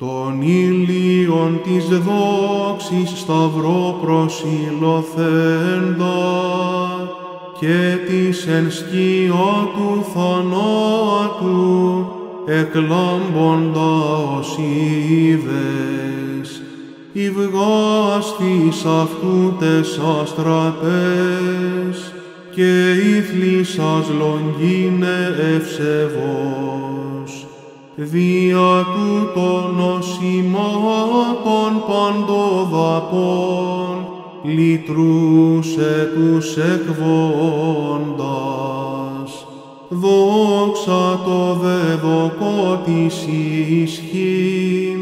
Τον ήλιον της δόξης σταυρό προσιλωθέντα και της εν του θανάτου εκλάμποντα ως είδες, η αυτού και ήθλης θλίσσας λογίνε ευσεβός δια του των νοσημάτων παντοδαπών, λυτρούσε τους εκβόντας. Δόξα το δεδοκό της ισχύν,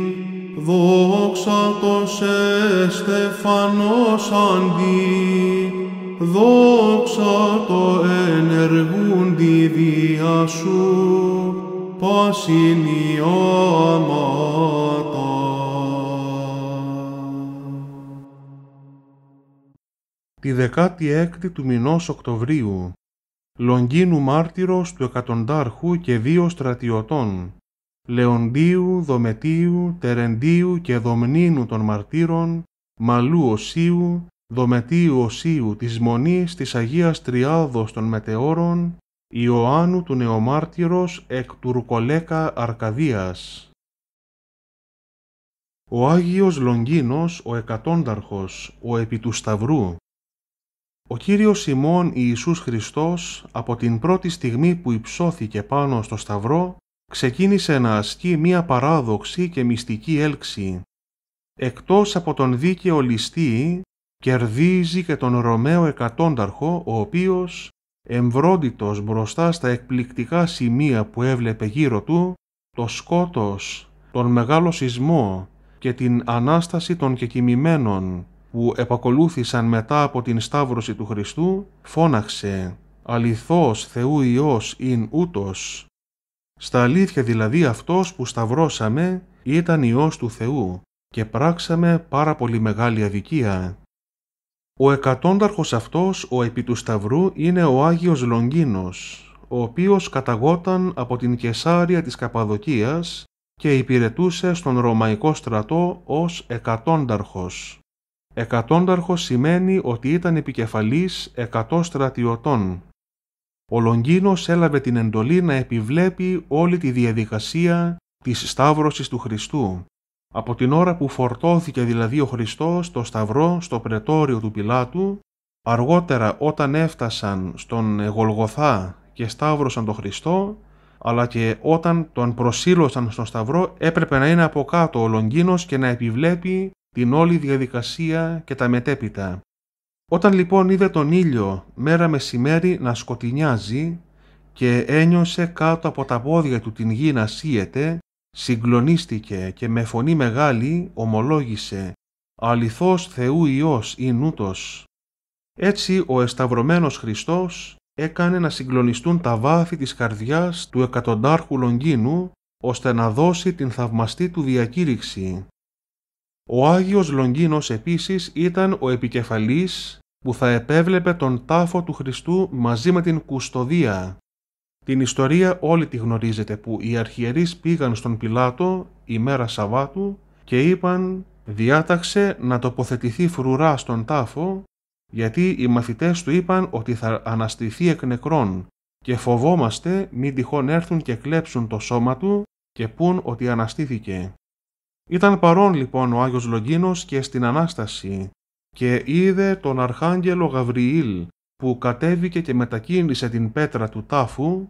δόξα το σε στεφανός αντί, δόξα το ενεργούντι δια σου, πως είναι Τη 16η του μηνός Οκτωβρίου, Λονγκίνου μάρτυρος του εκατοντάρχου και δύο στρατιωτών, Λεοντίου, Δομετίου, Τερεντίου και Δομνίνου των μαρτύρων, Μαλού Οσίου, Δομετίου Οσίου της Μονής της Αγίας Τριάδος των Μετεώρων Ιωάννου του Νεομάρτυρος εκ Τουρκολέκα Αρκαδίας. Ο Άγιος Λονγκίνος, ο Εκατόνταρχος, ο επί του Σταυρού. Ο Κύριος Σιμών Ιησούς Χριστός, από την πρώτη στιγμή που υψώθηκε πάνω στο Σταυρό, ξεκίνησε να ασκεί μία παράδοξη και μυστική έλξη. Εκτός από τον δίκαιο ληστή, κερδίζει και τον Ρωμαίο Εκατόνταρχο, ο οποίος Εμβρόντιτος μπροστά στα εκπληκτικά σημεία που έβλεπε γύρω του, το σκότος, τον μεγάλο σεισμό και την Ανάσταση των κεκοιμημένων που επακολούθησαν μετά από την Σταύρωση του Χριστού, φώναξε «Αληθώς Θεού Υιός ειν ούτος». Στα αλήθεια δηλαδή αυτός που σταυρώσαμε ήταν Υιός του Θεού και πράξαμε πάρα πολύ μεγάλη αδικία. Ο εκατόνταρχος αυτός, ο επί του Σταυρού, είναι ο Άγιος Λογκίνος, ο οποίος καταγόταν από την Κεσάρια της Καπαδοκίας και υπηρετούσε στον Ρωμαϊκό στρατό ως εκατόνταρχος. Εκατόνταρχος σημαίνει ότι ήταν επικεφαλής 100 στρατιωτών. Ο Λογκίνος έλαβε την εντολή να επιβλέπει όλη τη διαδικασία της Σταύρωσης του Χριστού από την ώρα που φορτώθηκε δηλαδή ο Χριστός στο σταυρό στο πρετόριο του Πιλάτου, αργότερα όταν έφτασαν στον Γολγοθά και σταύρωσαν τον Χριστό, αλλά και όταν τον προσήλωσαν στον σταυρό έπρεπε να είναι από κάτω ο Λογκίνος και να επιβλέπει την όλη διαδικασία και τα μετέπειτα. Όταν λοιπόν είδε τον ήλιο μέρα μεσημέρι να σκοτεινιάζει και ένιωσε κάτω από τα πόδια του την γη να σύεται συγκλονίστηκε και με φωνή μεγάλη ομολόγησε «Αληθώς Θεού Υιός ή νούτος». Έτσι ο εσταυρωμένος Χριστός έκανε να συγκλονιστούν τα βάθη της καρδιάς του εκατοντάρχου Λονγκίνου ώστε να δώσει την θαυμαστή του διακήρυξη. Ο Άγιος Λονγκίνος επίσης ήταν ο επικεφαλής που θα επέβλεπε τον τάφο του Χριστού μαζί με την κουστοδία την ιστορία όλοι τη γνωρίζετε που οι αρχιερείς πήγαν στον Πιλάτο ημέρα Σαββάτου και είπαν διάταξε να τοποθετηθεί φρουρά στον τάφο γιατί οι μαθητές του είπαν ότι θα αναστηθεί εκ νεκρών και φοβόμαστε μην τυχόν έρθουν και κλέψουν το σώμα του και πούν ότι αναστήθηκε. Ήταν παρόν λοιπόν ο Άγιος Λογκίνος και στην Ανάσταση και είδε τον Αρχάγγελο Γαβριήλ που κατέβηκε και μετακίνησε την πέτρα του τάφου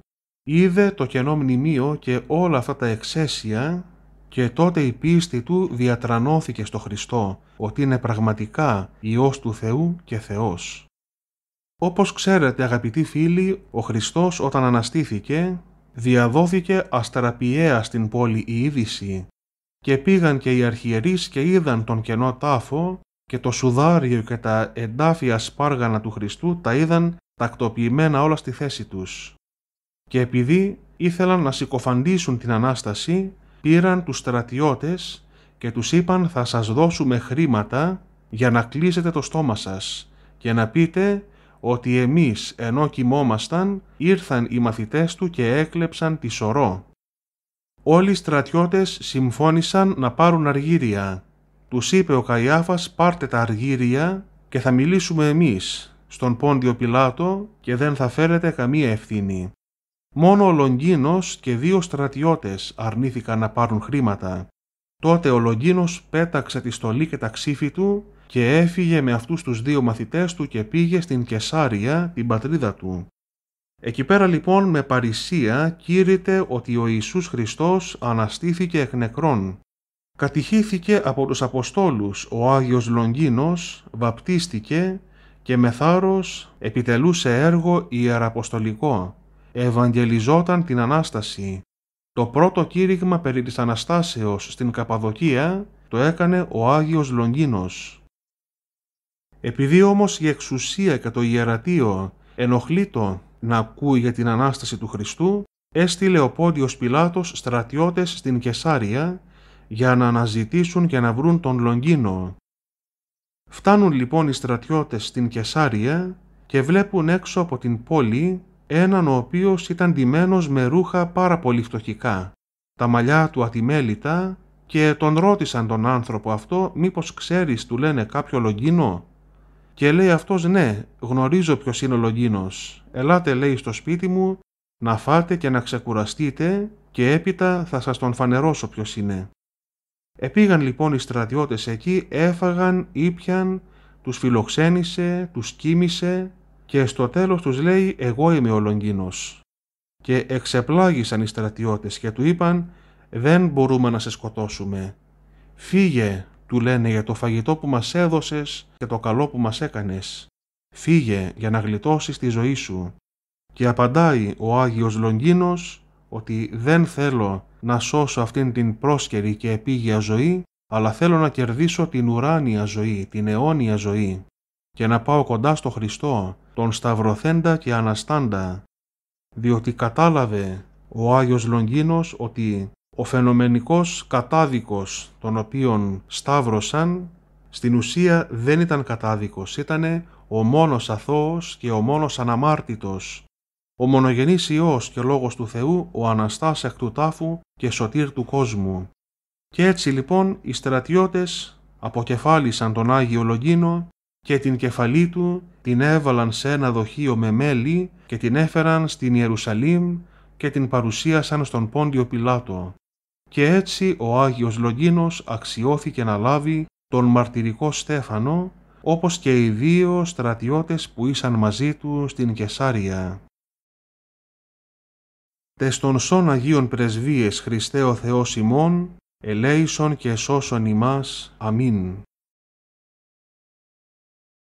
Είδε το κενό μνημείο και όλα αυτά τα εξαίσια και τότε η πίστη του διατρανώθηκε στο Χριστό, ότι είναι πραγματικά Υιός του Θεού και Θεός. Όπως ξέρετε αγαπητοί φίλοι, ο Χριστός όταν αναστήθηκε, διαδόθηκε αστραπιαία στην πόλη η είδηση και πήγαν και οι αρχιερείς και είδαν τον κενό τάφο και το σουδάριο και τα εντάφια σπάργανα του Χριστού τα είδαν τακτοποιημένα όλα στη θέση τους και επειδή ήθελαν να συκοφαντήσουν την Ανάσταση, πήραν τους στρατιώτες και τους είπαν θα σας δώσουμε χρήματα για να κλείσετε το στόμα σας και να πείτε ότι εμείς ενώ κοιμόμασταν ήρθαν οι μαθητές του και έκλεψαν τη σωρό. Όλοι οι στρατιώτες συμφώνησαν να πάρουν αργύρια. Τους είπε ο Καϊάφας πάρτε τα αργύρια και θα μιλήσουμε εμείς στον Πόντιο Πιλάτο και δεν θα φέρετε καμία ευθύνη. Μόνο ο Λογκίνος και δύο στρατιώτες αρνήθηκαν να πάρουν χρήματα. Τότε ο Λογκίνος πέταξε τη στολή και τα ξύφη του και έφυγε με αυτούς τους δύο μαθητές του και πήγε στην Κεσάρια, την πατρίδα του. Εκεί πέρα λοιπόν με παρησία κήρυτε ότι ο Ιησούς Χριστός αναστήθηκε εκ νεκρών. Κατηχήθηκε από τους Αποστόλους ο Άγιος Λογκίνος, βαπτίστηκε και με θάρρος επιτελούσε έργο ιεραποστολικό ευαγγελιζόταν την Ανάσταση. Το πρώτο κήρυγμα περί της Αναστάσεως στην Καπαδοκία το έκανε ο Άγιος Λονγίνος. Επειδή όμως η εξουσία και το ιερατείο ενοχλείτο να ακούει για την Ανάσταση του Χριστού, έστειλε ο Πόντιος Πιλάτος στρατιώτες στην Κεσάρια για να αναζητήσουν και να βρουν τον Λονγκίνο. Φτάνουν λοιπόν οι στρατιώτες στην Κεσάρια και βλέπουν έξω από την πόλη έναν ο οποίος ήταν ντυμένος με ρούχα πάρα πολύ φτωχικά, τα μαλλιά του ατιμέλητα και τον ρώτησαν τον άνθρωπο αυτό μήπως ξέρεις του λένε κάποιο λογίνο και λέει αυτός ναι γνωρίζω ποιος είναι ο λογίνος ελάτε λέει στο σπίτι μου να φάτε και να ξεκουραστείτε και έπειτα θα σας τον φανερώσω ποιος είναι. Επήγαν λοιπόν οι στρατιώτες εκεί, έφαγαν, ήπιαν, τους φιλοξένησε, τους κοίμησε και στο τέλος τους λέει «Εγώ είμαι ο Λογκίνος». Και εξεπλάγησαν οι στρατιώτες και του είπαν «Δεν μπορούμε να σε σκοτώσουμε». «Φύγε», του λένε «για το φαγητό που μας έδωσες και το καλό που μας έκανες». «Φύγε για να γλιτώσεις τη ζωή σου». Και απαντάει ο Άγιος Λογκίνος ότι «Δεν θέλω να σώσω αυτήν την πρόσκαιρη και επίγεια ζωή, αλλά θέλω να κερδίσω την ουράνια ζωή, την αιώνια ζωή» και να πάω κοντά στο Χριστό, τον σταυρωθέντα και αναστάντα, διότι κατάλαβε ο Άγιος Λογκίνος ότι ο φαινομενικός κατάδικος τον οποίον σταύρωσαν στην ουσία δεν ήταν κατάδικος, ήτανε ο μόνος αθώος και ο μόνος αναμάρτητος, ο μονογενής Υιός και Λόγος του Θεού, ο Αναστάς εκ του τάφου και σωτήρ του κόσμου. Και έτσι λοιπόν οι στρατιώτες αποκεφάλισαν τον Άγιο Λογκίνο και την κεφαλή του την έβαλαν σε ένα δοχείο με μέλι και την έφεραν στην Ιερουσαλήμ και την παρουσίασαν στον Πόντιο Πιλάτο. Και έτσι ο Άγιος Λογκίνος αξιώθηκε να λάβει τον μαρτυρικό Στέφανο, όπως και οι δύο στρατιώτες που ήσαν μαζί του στην Κεσάρια. στον σών Αγίων Πρεσβείες Χριστέ ο Θεός ημών, ελέησον και σώσον ημάς. Αμήν.